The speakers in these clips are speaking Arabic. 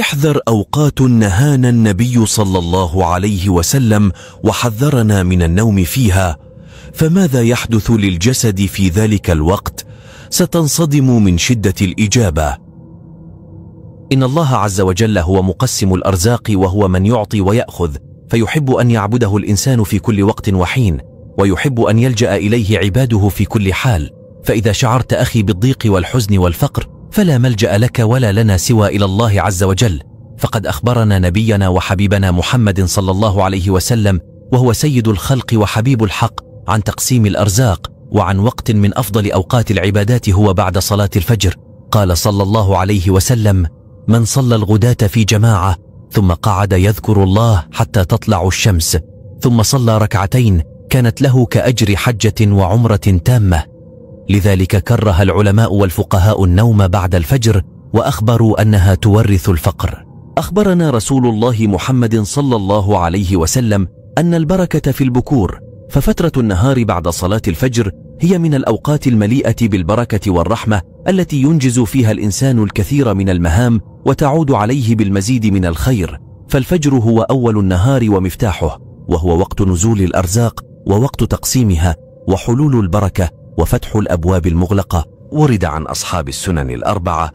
احذر اوقات نهانا النبي صلى الله عليه وسلم وحذرنا من النوم فيها فماذا يحدث للجسد في ذلك الوقت ستنصدم من شده الاجابه ان الله عز وجل هو مقسم الارزاق وهو من يعطي وياخذ فيحب ان يعبده الانسان في كل وقت وحين ويحب ان يلجا اليه عباده في كل حال فاذا شعرت اخي بالضيق والحزن والفقر فلا ملجا لك ولا لنا سوى الى الله عز وجل فقد اخبرنا نبينا وحبيبنا محمد صلى الله عليه وسلم وهو سيد الخلق وحبيب الحق عن تقسيم الارزاق وعن وقت من افضل اوقات العبادات هو بعد صلاه الفجر قال صلى الله عليه وسلم من صلى الغداه في جماعه ثم قعد يذكر الله حتى تطلع الشمس ثم صلى ركعتين كانت له كاجر حجه وعمره تامه لذلك كره العلماء والفقهاء النوم بعد الفجر وأخبروا أنها تورث الفقر أخبرنا رسول الله محمد صلى الله عليه وسلم أن البركة في البكور ففترة النهار بعد صلاة الفجر هي من الأوقات المليئة بالبركة والرحمة التي ينجز فيها الإنسان الكثير من المهام وتعود عليه بالمزيد من الخير فالفجر هو أول النهار ومفتاحه وهو وقت نزول الأرزاق ووقت تقسيمها وحلول البركة وفتح الأبواب المغلقة ورد عن أصحاب السنن الأربعة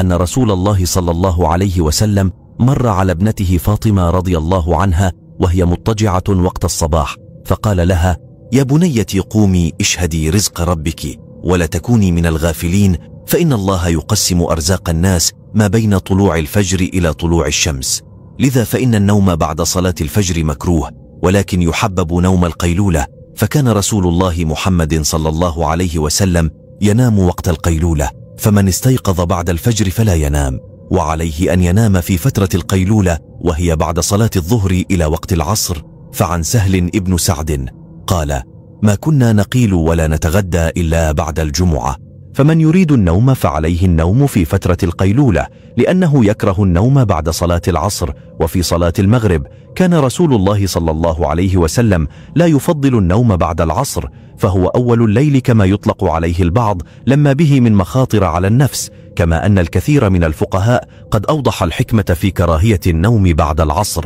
أن رسول الله صلى الله عليه وسلم مر على ابنته فاطمة رضي الله عنها وهي مضطجعة وقت الصباح فقال لها يا بنيتي قومي اشهدي رزق ربك ولا تكوني من الغافلين فإن الله يقسم أرزاق الناس ما بين طلوع الفجر إلى طلوع الشمس لذا فإن النوم بعد صلاة الفجر مكروه ولكن يحبب نوم القيلولة فكان رسول الله محمد صلى الله عليه وسلم ينام وقت القيلولة فمن استيقظ بعد الفجر فلا ينام وعليه أن ينام في فترة القيلولة وهي بعد صلاة الظهر إلى وقت العصر فعن سهل ابن سعد قال ما كنا نقيل ولا نتغدى إلا بعد الجمعة فمن يريد النوم فعليه النوم في فترة القيلولة لأنه يكره النوم بعد صلاة العصر وفي صلاة المغرب كان رسول الله صلى الله عليه وسلم لا يفضل النوم بعد العصر فهو أول الليل كما يطلق عليه البعض لما به من مخاطر على النفس كما أن الكثير من الفقهاء قد أوضح الحكمة في كراهية النوم بعد العصر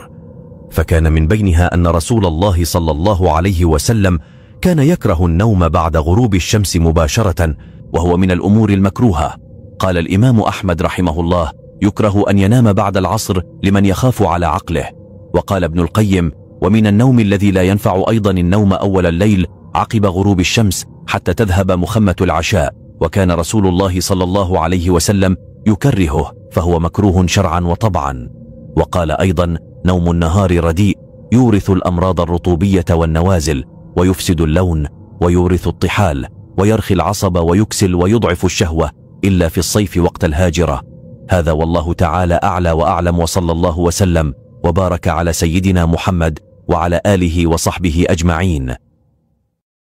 فكان من بينها أن رسول الله صلى الله عليه وسلم كان يكره النوم بعد غروب الشمس مباشرة وهو من الأمور المكروهة قال الإمام أحمد رحمه الله يكره أن ينام بعد العصر لمن يخاف على عقله وقال ابن القيم ومن النوم الذي لا ينفع أيضا النوم أول الليل عقب غروب الشمس حتى تذهب مخمة العشاء وكان رسول الله صلى الله عليه وسلم يكرهه فهو مكروه شرعا وطبعا وقال أيضا نوم النهار رديء يورث الأمراض الرطوبية والنوازل ويفسد اللون ويورث الطحال ويرخي العصب ويكسل ويضعف الشهوة إلا في الصيف وقت الهاجرة هذا والله تعالى أعلى وأعلم وصلى الله وسلم وبارك على سيدنا محمد وعلى آله وصحبه أجمعين